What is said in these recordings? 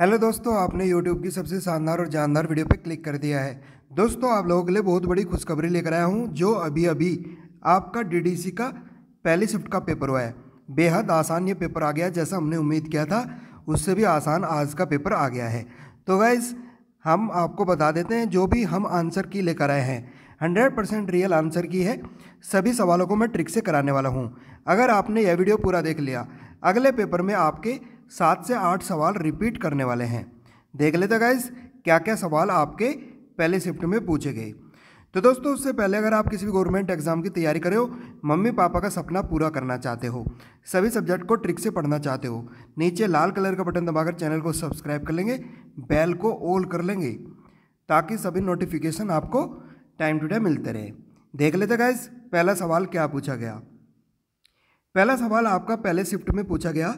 hello दोस्तों आपने YouTube की सबसे शानदार और जानदार वीडियो पर क्लिक कर दिया है दोस्तों आप लोगों के लिए बहुत बड़ी खुशखबरी लेकर आया हूँ जो अभी अभी आपका डीडीसी का पहली शिफ्ट का पेपर हुआ है बेहद आसान ये पेपर आ गया जैसा हमने उम्मीद किया था उससे भी आसान आज का पेपर आ गया है तो वैज़ हम आपको बता देते हैं जो भी हम आंसर की लेकर आए हैं हंड्रेड परसेंट रियल आंसर की है सभी सवालों को मैं ट्रिक से कराने वाला हूँ अगर आपने यह वीडियो पूरा देख लिया अगले पेपर में आपके सात से आठ सवाल रिपीट करने वाले हैं देख लेते गाइज क्या क्या सवाल आपके पहले शिफ्ट में पूछे गए तो दोस्तों उससे पहले अगर आप किसी भी गवर्नमेंट एग्जाम की तैयारी करे हो मम्मी पापा का सपना पूरा करना चाहते हो सभी सब्जेक्ट को ट्रिक से पढ़ना चाहते हो नीचे लाल कलर का बटन दबाकर चैनल को सब्सक्राइब कर लेंगे बेल को ऑल कर लेंगे ताकि सभी नोटिफिकेशन आपको टाइम टू टाइम मिलते रहे देख लेते गाइज पहला सवाल क्या पूछा गया पहला सवाल आपका पहले शिफ्ट में पूछा गया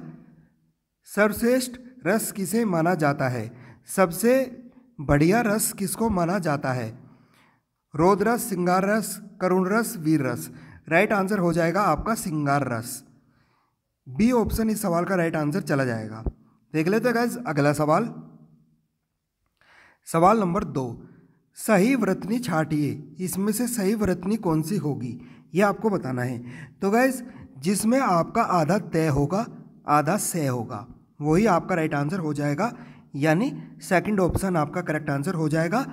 सर्वश्रेष्ठ रस किसे माना जाता है सबसे बढ़िया रस किसको माना जाता है रोद रस श्रृंगार रस करुण रस वीर रस राइट आंसर हो जाएगा आपका सिंगार रस बी ऑप्शन इस सवाल का राइट आंसर चला जाएगा देख लेते गैज अगला सवाल सवाल नंबर दो सही व्रतनी छाटिए इसमें से सही व्रतनी कौन सी होगी ये आपको बताना है तो गैज़ जिसमें आपका आधा तय होगा आधा सह होगा वही आपका राइट आंसर हो जाएगा यानी सेकंड ऑप्शन आपका करेक्ट आंसर हो जाएगा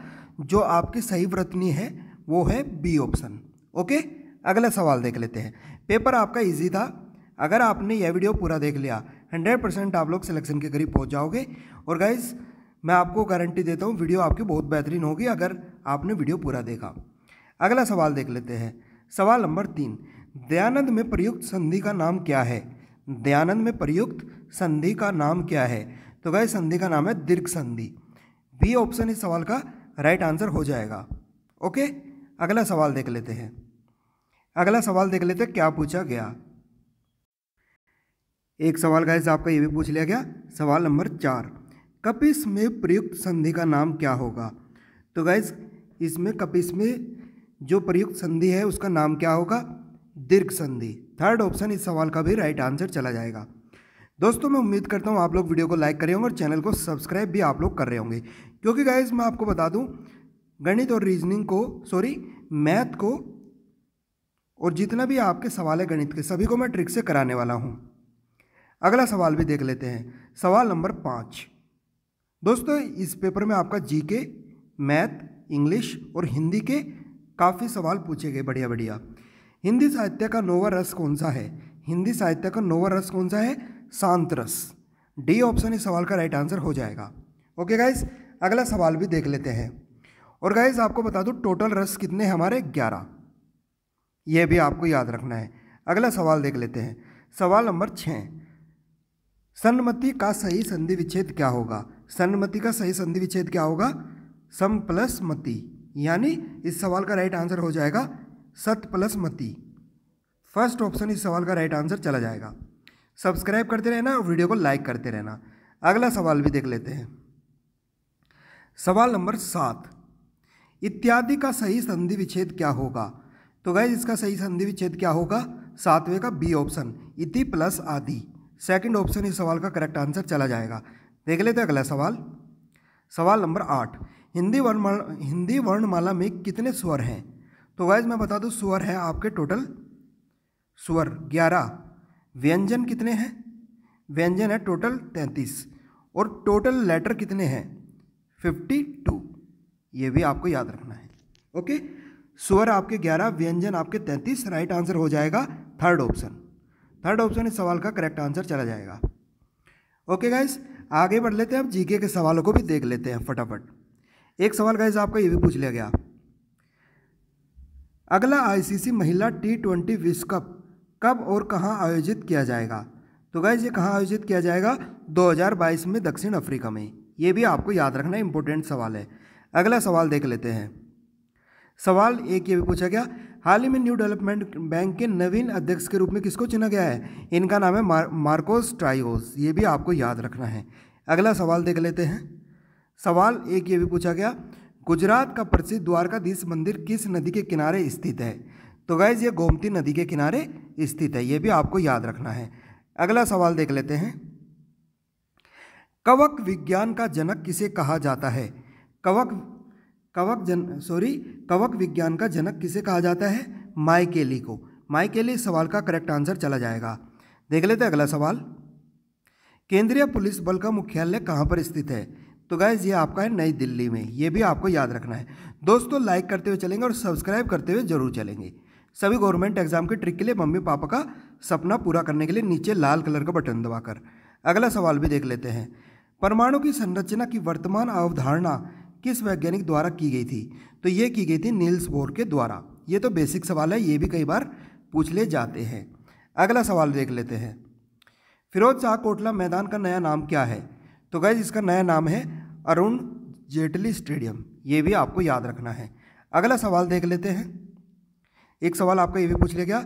जो आपकी सही व्रतनी है वो है बी ऑप्शन ओके अगला सवाल देख लेते हैं पेपर आपका इजी था अगर आपने यह वीडियो पूरा देख लिया हंड्रेड परसेंट आप लोग सिलेक्शन के करीब पहुंच जाओगे और गाइज मैं आपको गारंटी देता हूँ वीडियो आपकी बहुत बेहतरीन होगी अगर आपने वीडियो पूरा देखा अगला सवाल देख लेते हैं सवाल नंबर तीन दयानंद में प्रयुक्त संधि का नाम क्या है दयानंद में प्रयुक्त संधि का नाम क्या है तो गए संधि का नाम है दीर्घ संधि बी ऑप्शन इस सवाल का राइट आंसर हो जाएगा ओके अगला सवाल देख लेते हैं अगला सवाल देख लेते हैं क्या पूछा गया एक सवाल हिस्सा आपका ये भी पूछ लिया गया सवाल नंबर चार कपिस में प्रयुक्त संधि का नाम क्या होगा तो गैस इसमें कपिस में जो प्रयुक्त संधि है उसका नाम क्या होगा दीर्घ संधि थर्ड ऑप्शन इस सवाल का भी राइट आंसर चला जाएगा दोस्तों मैं उम्मीद करता हूँ आप लोग वीडियो को लाइक करें और चैनल को सब्सक्राइब भी आप लोग कर रहे होंगे क्योंकि गाइज मैं आपको बता दूँ गणित और रीजनिंग को सॉरी मैथ को और जितना भी आपके सवाल है गणित के सभी को मैं ट्रिक से कराने वाला हूँ अगला सवाल भी देख लेते हैं सवाल नंबर पाँच दोस्तों इस पेपर में आपका जी के मैथ इंग्लिश और हिंदी के काफ़ी सवाल पूछे गए बढ़िया बढ़िया हिंदी साहित्य का नोवा रस कौन सा है हिंदी साहित्य का नोवा रस कौन सा है शांत रस डी ऑप्शन इस सवाल का राइट आंसर हो जाएगा ओके गाइज अगला सवाल भी देख लेते हैं और गाइज आपको बता दूँ टोटल रस कितने हमारे ग्यारह यह भी आपको याद रखना है अगला सवाल देख लेते हैं सवाल नंबर छः सन्मति का सही संधि विच्छेद क्या होगा सन्मति का सही संधि विच्छेद क्या होगा सम प्लस मति यानी इस सवाल का राइट आंसर हो जाएगा सत प्लस मती फर्स्ट ऑप्शन इस सवाल का राइट आंसर चला जाएगा सब्सक्राइब करते रहना और वीडियो को लाइक करते रहना अगला सवाल भी देख लेते हैं सवाल नंबर सात इत्यादि का सही संधि विच्छेद क्या होगा तो गैज इसका सही संधि विच्छेद क्या होगा सातवें का बी ऑप्शन इति प्लस आदि सेकंड ऑप्शन इस सवाल का करेक्ट आंसर चला जाएगा देख लेते अगला सवाल सवाल नंबर आठ हिंदी वर्णमाला हिंदी वर्णमाला में कितने स्वर हैं तो वाइज मैं बता दूँ स्वर है आपके टोटल स्वर ग्यारह व्यंजन कितने हैं व्यंजन है टोटल तैंतीस और टोटल लेटर कितने हैं फिफ्टी टू ये भी आपको याद रखना है ओके स्वर आपके ग्यारह व्यंजन आपके तैंतीस राइट आंसर हो जाएगा थर्ड ऑप्शन थर्ड ऑप्शन इस सवाल का करेक्ट आंसर चला जाएगा ओके गाइज आगे बढ़ लेते हैं अब जीके के सवालों को भी देख लेते हैं फटाफट एक सवाल गाइज आपका ये भी पूछ लिया गया अगला आईसीसी महिला टी ट्वेंटी विश्व कप कब और कहाँ आयोजित किया जाएगा तो गाइज ये कहाँ आयोजित किया जाएगा 2022 में दक्षिण अफ्रीका में ये भी आपको याद रखना इम्पोर्टेंट सवाल है अगला सवाल देख लेते हैं सवाल एक ये भी पूछा गया हाल ही में न्यू डेवलपमेंट बैंक के नवीन अध्यक्ष के रूप में किसको चुना गया है इनका नाम है मार, मार्कोस ट्राइवोस ये भी आपको याद रखना है अगला सवाल देख लेते हैं सवाल एक ये भी पूछा गया गुजरात का प्रसिद्ध द्वारकाधीश मंदिर किस नदी के किनारे स्थित है तो गैज़ ये गोमती नदी के किनारे स्थित है ये भी आपको याद रखना है अगला सवाल देख लेते हैं कवक विज्ञान का जनक किसे कहा जाता है कवक कवक जन सॉरी कवक विज्ञान का जनक किसे कहा जाता है माइकेली को माइकेली सवाल का करेक्ट आंसर चला जाएगा देख लेते हैं अगला सवाल केंद्रीय पुलिस बल का मुख्यालय कहाँ पर स्थित है तो गाइज ये आपका है नई दिल्ली में ये भी आपको याद रखना है दोस्तों लाइक करते हुए चलेंगे और सब्सक्राइब करते हुए जरूर चलेंगे सभी गवर्नमेंट एग्जाम के ट्रिक के लिए मम्मी पापा का सपना पूरा करने के लिए नीचे लाल कलर का बटन दबाकर अगला सवाल भी देख लेते हैं परमाणु की संरचना की वर्तमान अवधारणा किस वैज्ञानिक द्वारा की गई थी तो ये की गई थी नील्स बोर के द्वारा ये तो बेसिक सवाल है ये भी कई बार पूछ ले जाते हैं अगला सवाल देख लेते हैं फिरोज शाह कोटला मैदान का नया नाम क्या है तो गैज इसका नया नाम है अरुण जेटली स्टेडियम ये भी आपको याद रखना है अगला सवाल देख लेते हैं एक सवाल आपका ये भी पूछ लिया गया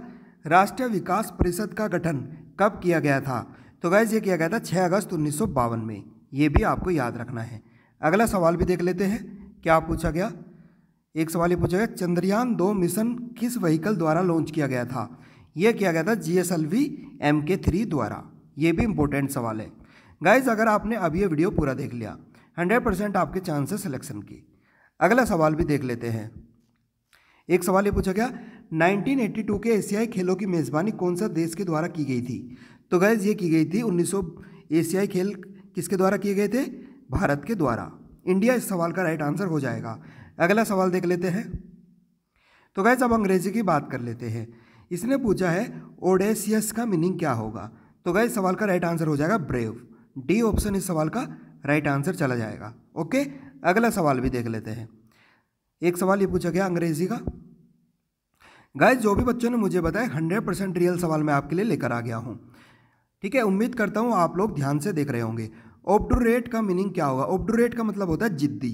राष्ट्रीय विकास परिषद का गठन कब किया गया था तो गैज ये किया गया था 6 अगस्त उन्नीस में ये भी आपको याद रखना है अगला सवाल भी देख लेते हैं क्या पूछा गया एक सवाल ये पूछा गया चंद्रयान दो मिशन किस व्हीकल द्वारा लॉन्च किया गया था यह किया गया था G S L V M K three द्वारा ये भी इम्पोर्टेंट सवाल है गाइज अगर आपने अभी ये वीडियो पूरा देख लिया हंड्रेड परसेंट आपके चांस है सिलेक्शन की अगला सवाल भी देख लेते हैं एक सवाल ये पूछा गया 1982 के एशियाई खेलों की मेज़बानी कौन सा देश के द्वारा की गई थी तो गाइज़ ये की गई थी सौ एशियाई खेल किसके द्वारा किए गए थे भारत के द्वारा इंडिया इस सवाल का राइट आंसर हो जाएगा अगला सवाल देख लेते हैं तो गैज़ अब अंग्रेजी की बात कर लेते हैं इसने पूछा है ओडेसियस का मीनिंग क्या होगा तो गैज़ सवाल का राइट आंसर हो जाएगा ब्रेव डी ऑप्शन इस सवाल का राइट आंसर चला जाएगा ओके अगला सवाल भी देख लेते हैं एक सवाल ये पूछा गया अंग्रेजी का गाय जो भी बच्चों ने मुझे बताया हंड्रेड परसेंट रियल सवाल मैं आपके लिए लेकर आ गया हूँ ठीक है उम्मीद करता हूँ आप लोग ध्यान से देख रहे होंगे ओब्डोरेट का मीनिंग क्या होगा ओब्डोरेट का मतलब होता है जिद्दी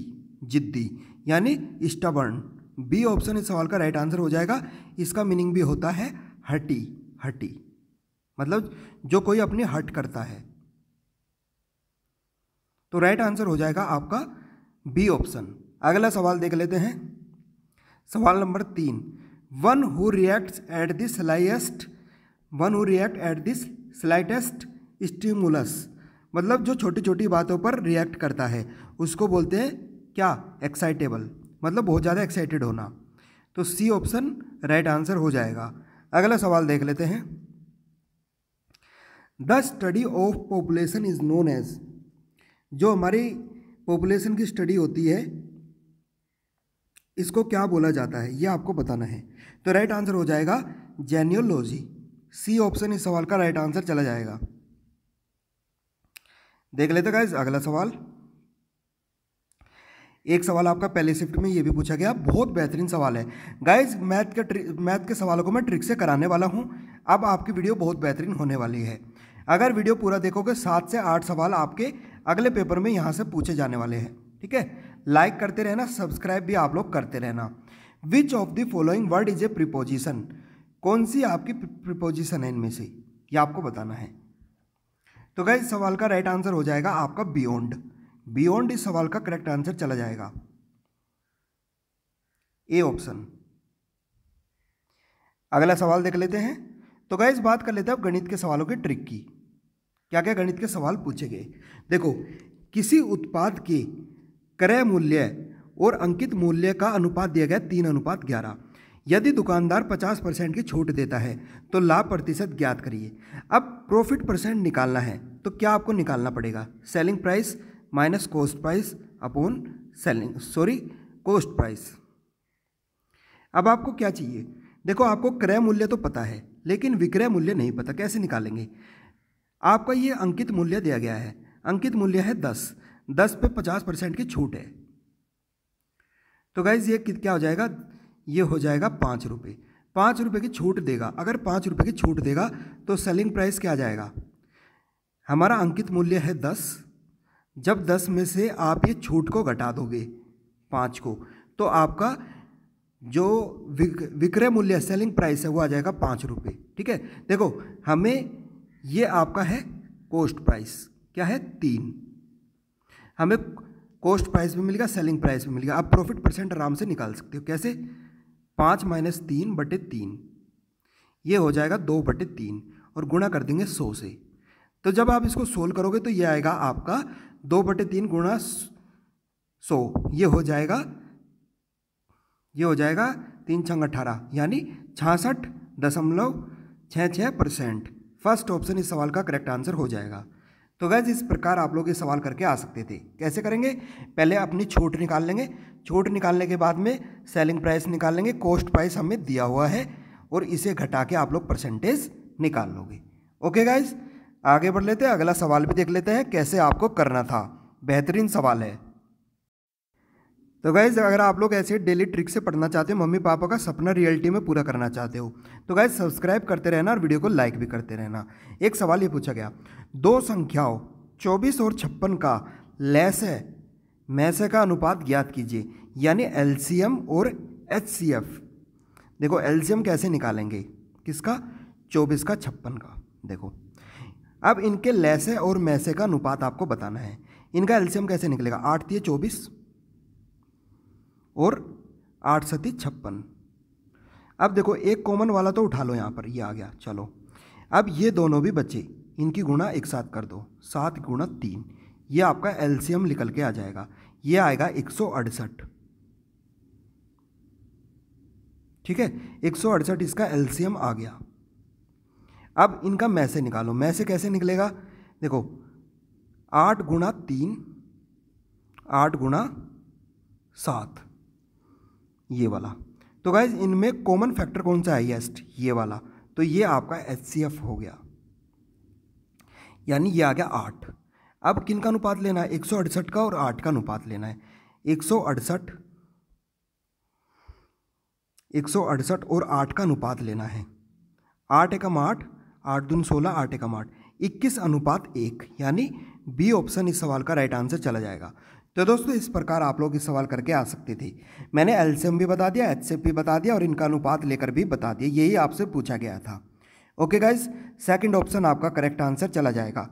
जिद्दी यानी स्टबर्न बी ऑप्शन इस सवाल का राइट आंसर हो जाएगा इसका मीनिंग भी होता है हटी हटी मतलब जो कोई अपनी हट करता है तो राइट आंसर हो जाएगा आपका बी ऑप्शन अगला सवाल देख लेते हैं सवाल नंबर तीन one who reacts at the slightest one who react at this slightest stimulus मतलब जो छोटी छोटी बातों पर रिएक्ट करता है उसको बोलते हैं क्या एक्साइटेबल मतलब बहुत ज़्यादा एक्साइटेड होना तो सी ऑप्शन राइट आंसर हो जाएगा अगला सवाल देख लेते हैं the study of population is known as जो हमारी पॉपुलेशन की स्टडी होती है इसको क्या बोला जाता है यह आपको बताना है तो राइट आंसर हो जाएगा जेन्योलॉजी सी ऑप्शन इस सवाल का राइट आंसर चला जाएगा देख लेते गाइज अगला सवाल एक सवाल आपका पहले शिफ्ट में ये भी पूछा गया बहुत बेहतरीन सवाल है गाइज मैथ के मैथ के सवालों को मैं ट्रिक से कराने वाला हूँ अब आपकी वीडियो बहुत बेहतरीन होने वाली है अगर वीडियो पूरा देखोगे सात से आठ सवाल आपके अगले पेपर में यहाँ से पूछे जाने वाले हैं ठीक है लाइक करते रहना सब्सक्राइब भी आप लोग करते रहना which of the following word is a preposition कौन सी आपकी प्रिपोजिशन है इनमें से ये आपको बताना है तो क्या सवाल का राइट आंसर हो जाएगा आपका बियोन्ड बियोन्ड इस सवाल का करेक्ट आंसर चला जाएगा ए ऑप्शन अगला सवाल देख लेते हैं तो गए बात कर लेते हैं अब गणित के सवालों की ट्रिक की क्या क्या गणित के सवाल पूछे गए देखो किसी उत्पाद के क्रय मूल्य और अंकित मूल्य का अनुपात दिया गया तीन अनुपात ग्यारह यदि दुकानदार पचास परसेंट की छूट देता है तो लाभ प्रतिशत ज्ञात करिए अब प्रॉफिट परसेंट निकालना है तो क्या आपको निकालना पड़ेगा selling price minus cost price upon selling sorry cost price अब आपको क्या चाहिए देखो आपको क्रय मूल्य तो पता है लेकिन विक्रय मूल्य नहीं पता कैसे निकालेंगे आपका ये अंकित मूल्य दिया गया है अंकित मूल्य है दस दस पे पचास परसेंट की छूट है तो गाइज ये क्या हो जाएगा ये हो जाएगा पाँच रुपये पाँच रुपये की छूट देगा अगर पाँच रुपये की छूट देगा तो सेलिंग प्राइस क्या जाएगा हमारा अंकित मूल्य है दस जब दस में से आप ये छूट को घटा दोगे पाँच को तो आपका जो विक्रय मूल्य सेलिंग प्राइस है वो आ जाएगा पाँच रुपये ठीक है देखो हमें ये आपका है कोस्ट प्राइस क्या है तीन हमें कोस्ट प्राइस भी मिलेगा सेलिंग प्राइस भी मिलेगा आप प्रॉफिट परसेंट आराम से निकाल सकते हो कैसे पाँच माइनस तीन बटे तीन ये हो जाएगा दो बटे तीन और गुणा कर देंगे सौ से तो जब आप इसको सोल्व करोगे तो ये आएगा आपका दो बटे तीन गुणा सौ ये हो जाएगा ये हो जाएगा तीन छंग अठारह यानी छासठ दशमलव छः छः परसेंट फर्स्ट ऑप्शन इस सवाल का करेक्ट आंसर हो जाएगा तो गैज इस प्रकार आप लोग ये सवाल करके आ सकते थे कैसे करेंगे पहले अपनी छूट निकाल लेंगे छूट निकालने के बाद में सेलिंग प्राइस निकाल लेंगे कॉस्ट प्राइस हमें दिया हुआ है और इसे घटा के आप लोग परसेंटेज निकाल लोगे ओके गाइज आगे बढ़ लेते हैं अगला सवाल भी देख लेते हैं कैसे आपको करना था बेहतरीन सवाल है तो गैज़ अगर आप लोग ऐसे डेली ट्रिक से पढ़ना चाहते हो मम्मी पापा का सपना रियलिटी में पूरा करना चाहते हो तो गैज़ सब्सक्राइब करते रहना और वीडियो को लाइक भी करते रहना एक सवाल ये पूछा गया दो संख्याओं चौबीस और छप्पन का लेस है मैसे का अनुपात ज्ञात कीजिए यानी एल और एच देखो एल कैसे निकालेंगे किसका चौबीस का छप्पन का देखो अब इनके लेसे और मैसे का अनुपात आपको बताना है इनका एल्शियम कैसे निकलेगा आठ थी चौबीस और आठ सती छप्पन अब देखो एक कॉमन वाला तो उठा लो यहाँ पर ये यह आ गया चलो अब ये दोनों भी बचे इनकी गुणा एक साथ कर दो सात गुणा तीन ये आपका एल्सियम निकल के आ जाएगा ये आएगा एक सौ अड़सठ ठीक है एक सौ अड़सठ इसका एल्सियम आ गया अब इनका मैसे निकालो मैसे कैसे निकलेगा देखो आठ गुणा तीन आठ गुणा सात ये वाला तो गाइज इनमें कॉमन फैक्टर कौन सा हाइएस्ट ये वाला तो ये आपका एच हो गया यानी ये आ गया आठ अब किन का अनुपात लेना है एक का और आठ का अनुपात लेना है एक एक सौ अड़सठ और आठ का अनुपात लेना है आठ एकम आठ आठ दून सोलह आठ एकम आठ इक्कीस अनुपात एक यानी बी ऑप्शन इस सवाल का राइट आंसर चला जाएगा तो दोस्तों इस प्रकार आप लोग इस सवाल करके आ सकते थे मैंने एल्सियम भी बता दिया एच भी बता दिया और इनका अनुपात लेकर भी बता दिया यही आपसे पूछा गया था ओके गाइज सेकंड ऑप्शन आपका करेक्ट आंसर चला जाएगा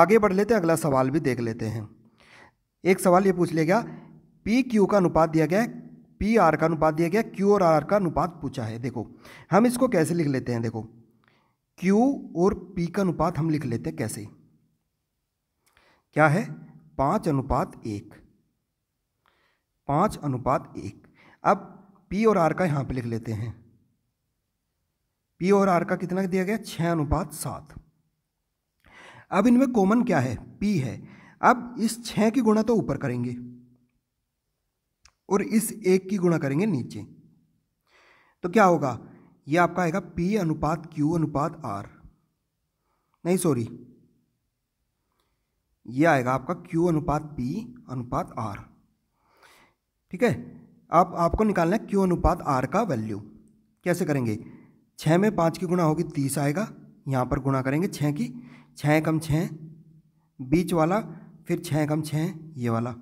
आगे बढ़ लेते हैं अगला सवाल भी देख लेते हैं एक सवाल ये पूछ लिया गया पी क्यू का अनुपात दिया गया है पी आर का अनुपात दिया गया क्यू और आर का अनुपात पूछा है देखो हम इसको कैसे लिख लेते हैं देखो क्यू और पी का अनुपात हम लिख लेते हैं कैसे क्या है पाँच अनुपात एक पाँच अनुपात एक अब पी और आर का यहाँ पे लिख लेते हैं पी और आर का कितना दिया गया छः अनुपात सात अब इनमें कॉमन क्या है पी है अब इस छः की गुणा तो ऊपर करेंगे और इस एक की गुणा करेंगे नीचे तो क्या होगा ये आपका आएगा पी अनुपात क्यू अनुपात आर नहीं सॉरी ये आएगा आपका क्यू अनुपात पी अनुपात आर ठीक है आप आपको निकालना है क्यू अनुपात आर का वैल्यू कैसे करेंगे छः में पाँच की गुणा होगी तीस आएगा यहाँ पर गुणा करेंगे छः की छः कम छः बीच वाला फिर छः कम छः ये वाला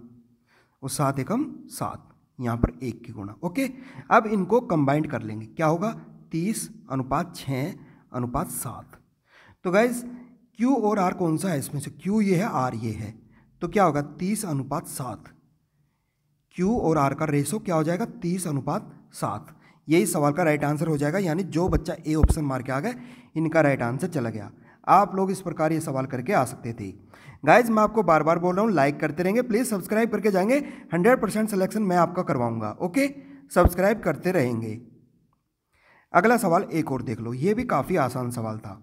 और सात एकम सात यहाँ पर एक की गुणा ओके अब इनको कंबाइंड कर लेंगे क्या होगा तीस अनुपात छः अनुपात सात तो गाइज़ क्यू और आर कौन सा है इसमें से क्यू ये है आर ये है तो क्या होगा तीस अनुपात सात क्यू और आर का रेशो क्या हो जाएगा तीस अनुपात सात यही सवाल का राइट आंसर हो जाएगा यानी जो बच्चा ए ऑप्शन मार के आ गए इनका राइट आंसर चला गया आप लोग इस प्रकार ये सवाल करके आ सकते थे गाइज मैं आपको बार बार बोल रहा हूँ लाइक करते रहेंगे प्लीज़ सब्सक्राइब करके जाएंगे हंड्रेड परसेंट सलेक्शन मैं आपका करवाऊंगा ओके सब्सक्राइब करते रहेंगे अगला सवाल एक और देख लो ये भी काफ़ी आसान सवाल था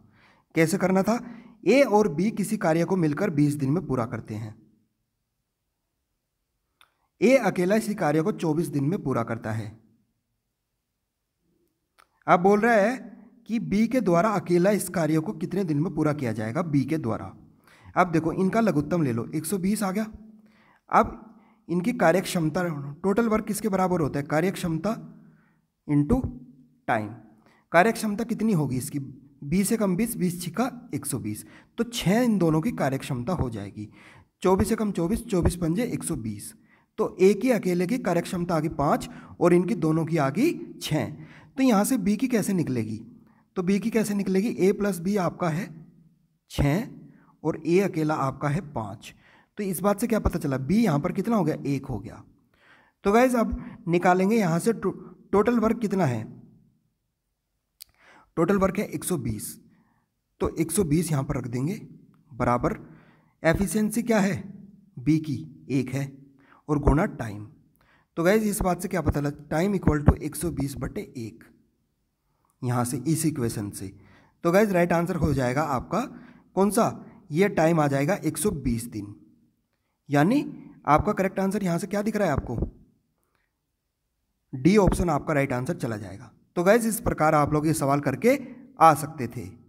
कैसे करना था ए और बी किसी कार्य को मिलकर बीस दिन में पूरा करते हैं ए अकेला इसी कार्य को चौबीस दिन में पूरा करता है अब बोल रहा है कि बी के द्वारा अकेला इस कार्य को कितने दिन में पूरा किया जाएगा बी के द्वारा अब देखो इनका लघुत्तम ले लो 120 आ गया अब इनकी कार्यक्षमता टोटल वर्क किसके बराबर होता है कार्यक्षमता इंटू टाइम कार्यक्षमता कितनी होगी इसकी बीस से कम बीस बीस छिका एक सौ बीस तो छः इन दोनों की कार्यक्षमता हो जाएगी चौबीस से कम चौबीस चौबीस पंजे एक सौ बीस तो एक ही अकेले की कार्यक्षमता आ गई पाँच और इनकी दोनों की आ गई छः तो यहाँ से बी की कैसे निकलेगी तो बी की कैसे निकलेगी ए प्लस बी आपका है छः और ए अकेला आपका है पाँच तो इस बात से क्या पता चला बी यहाँ पर कितना हो गया एक हो गया तो गैज़ अब निकालेंगे यहाँ से टो, टोटल वर्क कितना है टोटल वर्क है 120 तो 120 बीस यहाँ पर रख देंगे बराबर एफिशिएंसी क्या है बी की एक है और गुणा टाइम तो गैज इस बात से क्या पता लग टाइम इक्वल टू एक सौ बीस बटे एक यहाँ से इस इक्वेशन से तो गैज राइट आंसर हो जाएगा आपका कौन सा ये टाइम आ जाएगा 120 दिन यानी आपका करेक्ट आंसर यहाँ से क्या दिख रहा है आपको डी ऑप्शन आपका राइट आंसर चला जाएगा तो गैज़ इस प्रकार आप लोग ये सवाल करके आ सकते थे